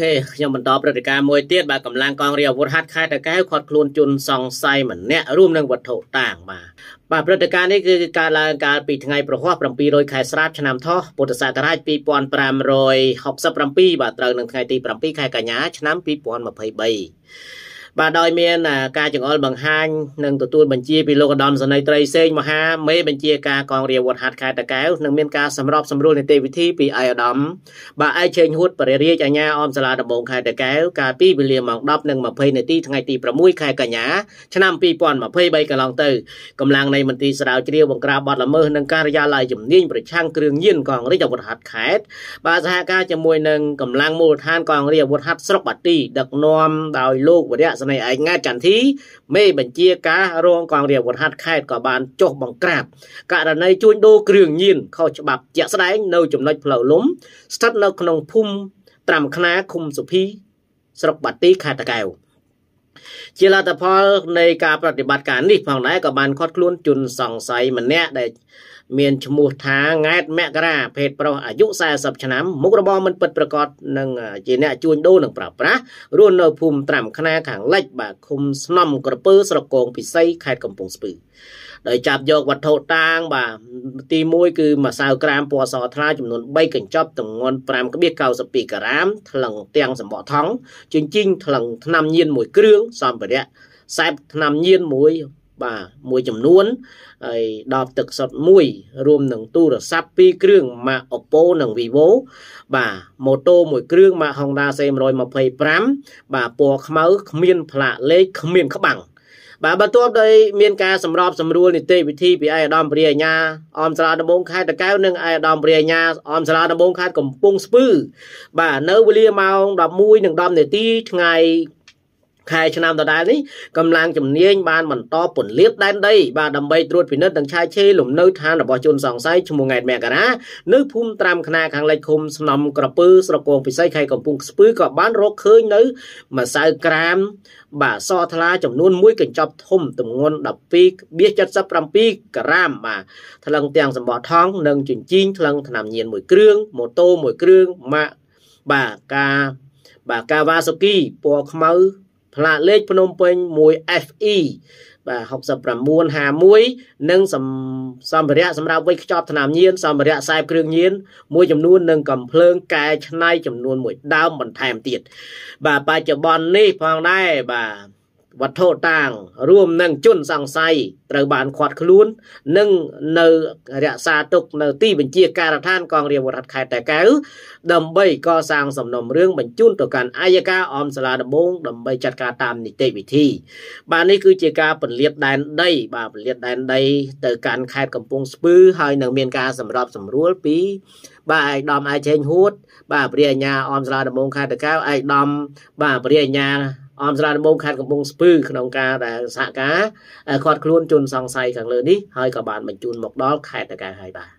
ខេខ្ញុំបន្តព្រឹត្តិការណ៍មួយទៀតបាទកម្លាំងកងរាជអាវុធហត្ថខេត្តតាកែវខាត់ខ្លួនជនសង្ស័យម្នាក់រួមនឹងវត្ថុតាងបាទបាទព្រឹត្តិការណ៍នេះគឺកើតឡើងកាលពីថ្ងៃប្រហ័ស700ខែស្រាបឆ្នាំថោះពុទ្ធសករាជ2567បាទត្រូវនឹងថ្ងៃទី7ខែកញ្ញាឆ្នាំ2023បាទដោយមានការចង្អុលបង្ហាញនិងទទួលបញ្ជាពីលោកឧត្តមសេនីយ៍ត្រីសេងមហាមេបញ្ជាការកងរាជវុធហត្ថខេត្តតាកែវនិងមានការសម្របសម្រួលនីតិវិធីពីឯកឧត្តមបាទឯកជើងហួតបរិរាជអាជ្ញាអមសាលាដំបងខេត្តតាកែវកាលពីវេលាម៉ោង10និង20នាទីថ្ងៃទី6ខែកញ្ញាឆ្នាំ2023កន្លងទៅកម្លាំងនៃមន្ទីរស្រាវជ្រាវបង្ក្រាបបទល្មើសនិងការិយាល័យជំនាញប្រឆាំងគ្រឿងញៀនកងរាជអាវុធហត្ថខេត្តបាទសហការជាមួយនឹងកម្លាំងមូលដ្ឋានកងរាជអាវុធហត្ថស្រុកបាទីដឹកនាំដោយលោកវរៈស្នេហ៍ឯកកើតចន្ទធីមេ បញ្ជាការរងកងរាជវុធហត្ថខេត្តក៏បានចុះបង្ក្រាបករណីជួញដូរគ្រឿងញៀនខុសច្បាប់ជាក់ស្ដែងនៅចំណុចផ្លូវលំស្ថិតនៅក្នុងភូមិត្រាំខ្នាឃុំសុភីស្រុកបាទីខេត្តតាកែវជាលទ្ធផលនៃការប្រតិបត្តិការនេះផងដែរក៏បានខាត់ខ្លួនជនសង្ស័យម្នាក់ដែលមានឈ្មោះថាង៉ែតមករាភេទប្រុសអាយុ40ឆ្នាំមុខរបរមិនពិតប្រកបនឹងជាអ្នកជួញដូរនិងប្រើប្រាស់រស់នៅភូមិត្រាំខ្នាខាងលិចបាទឃុំស្នំក្រពើស្រុកកងពិសីខេត្តកំពង់ស្ពឺដោយចាប់យកវត្ថុតាងបាទទី1គឺម្សៅក្រាមពណ៌សថ្លាចំនួន3កញ្ចប់ទម្ងន់5.92ការ៉ាមថ្លឹងទាំងសម្បកថង់ជញ្ជីងថ្លឹងថ្នាំញៀន1គ្រឿងសម្ភារៈខ្សែថ្នាំញៀនមួយបាទមួយចំនួនហើយដល់ទឹកសុទ្ធមួយរួម នឹងទូរស័ព្ទ2គ្រឿង Mac Oppo និង Vivo បាទម៉ូតូមួយគ្រឿង Mac Honda C125 បាទពណ៌ខ្មៅគ្មាន ផ្លាកលេខគ្មានក្បាំងបាទបន្ទាប់ដោយមានការសម្របសម្រួលនីតិវិធីពីឯកឧត្តមព្រះអាជ្ញាអមសាលាដំបងខេត្តតកែវនិងឯកឧត្តមព្រះអាជ្ញាអមសាលាដំបងខេត្តកំពង់ស្ពឺ បាទនៅវេលាម៉ោង11:10នាទីថ្ងៃខែឆ្នាំដដែលនេះកម្លាំងជំនាញបានបន្តពន្លាតដែនដីបាទដើម្បីត្រួតពិនិត្យនិងឆែកឆេរលំនៅឋានរបស់ជនសង្ស័យឈ្មោះង៉ែតមករានៅភូមិត្រាំខ្នាខាងលិចឃុំស្នំក្រពើស្រុកគងពិសីខេត្តកំពង់ស្ពឺក៏បានរកឃើញនៅម្សៅក្រាម បាទសថ្លាចំនួន1កញ្ចប់ធំទម្ងន់12.77ក្រាមបាទថ្លឹងទាំងសម្បកថងនិងជញ្ជីងថ្លឹងថ្នាំញៀនមួយ គ្រឿងម៉ូតូមួយគ្រឿងម៉ាក់បាទការបាទកាវ៉ាស៊ូគីពណ៌ខ្មៅផ្លាកលេខភ្នំពេញ 1FE បាទ6951និងសម្ភារៈសម្រាប់វេចខ្ចប់ថ្នាំញៀនសម្ភារៈខ្សែគ្រឿងញៀនមួយចំនួននិងកំភ្លើងកែច្នៃចំនួន មួយដើមបន្ថែមទៀតបាទបច្ចុប្បន្ននេះផងដែរបាទវត្ថុតាងរួមនឹងជនសង្ស័យត្រូវបានឃាត់ខ្លួននិងនៅរក្សាទុកនៅទីបញ្ជាការដ្ឋានកងរាជអាវុធហត្ថខេត្តតាកែវដើម្បីកសាងសំណុំរឿងបញ្ជូនទៅកាន់អัยការអមសាលាដំបងដើម្បីចាត់ការតាមនីតិវិធី បាទនេះគឺជាការពន្លាតដែនដីបាទពន្លាតដែនដី ទៅកាន់ខេត្តកំពង់ស្ពឺហើយនៅមានការសម្របសម្រួលពី បាទឯកឧត្តមអាចេងហួតបាទព្រះអាញាអមសាលាដំបងខេត្តតាកែវឯកឧត្តមបាទព្រះអាញាអមស្រាដំបងខេត្តកំពង់ស្ពឺក្នុងការដែលសហការគាត់ខ្លួនជន់សង្ស័យខាងលើនេះហើយក៏បានបញ្ជូនមកដល់ខេត្តតកែវហើយបាទ